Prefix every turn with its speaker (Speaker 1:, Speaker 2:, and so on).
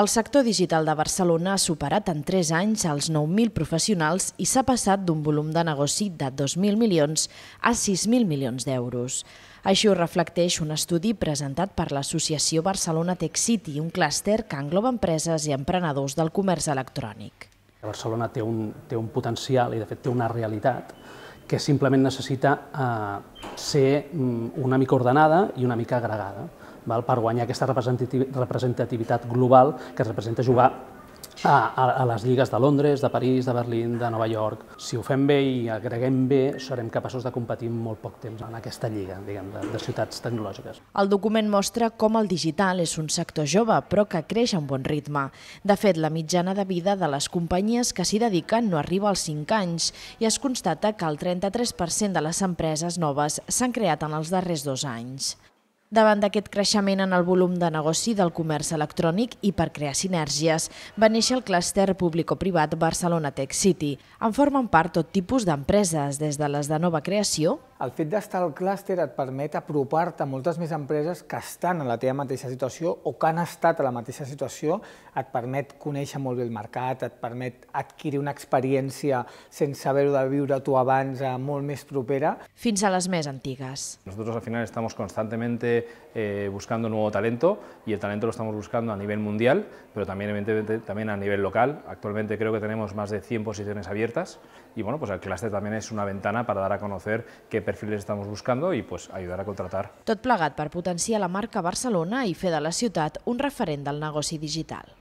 Speaker 1: El sector digital de Barcelona ha superat en 3 anys els 9.000 professionals i s'ha passat d'un volum de negoci de 2.000 milions a 6.000 milions d'euros. Això reflecteix un estudi presentat per l'associació Barcelona Tech City, un clúster que engloba empreses i emprenedors del comerç electrònic.
Speaker 2: Barcelona té un, té un potencial i, de fet, té una realitat que simplement necessita eh, ser mm, una mica ordenada i una mica agregada val? per guanyar aquesta representativitat global que representa jugar a, a les lligues de Londres, de París, de Berlín, de Nova York. Si ho fem bé i agreguem bé, serem capaços de competir molt poc temps en aquesta lliga diguem, de, de ciutats tecnològiques.
Speaker 1: El document mostra com el digital és un sector jove, però que creix en bon ritme. De fet, la mitjana de vida de les companyies que s'hi dediquen no arriba als 5 anys i es constata que el 33% de les empreses noves s'han creat en els darrers dos anys. Davant d'aquest creixement en el volum de negoci del comerç electrònic i per crear sinergies, va néixer el clúster público-privat Barcelona Tech City. En formen part tot tipus d'empreses,
Speaker 3: des de les de nova creació el fet d'estar al clúster et permet apropar-te a moltes més empreses que estan en la teva mateixa situació o que han estat a la mateixa situació, et permet conèixer molt bé el mercat, et permet adquirir una experiència sense haver-ho de viure tu abans, molt més propera. Fins a les més antigues.
Speaker 4: Nosotros al final estamos constantemente eh, buscando nuevo talento y el talento lo estamos buscando a nivel mundial, pero también, evidentemente, también a nivel local. Actualmente creo que tenemos más de 100 posiciones abiertas y bueno, pues el clúster también es una ventana para dar a conocer que perfiles estamos buscando y pues ayudar a contratar.
Speaker 1: Tot plegat per potenciar la marca Barcelona i fer de la ciutat un referent del negoci digital.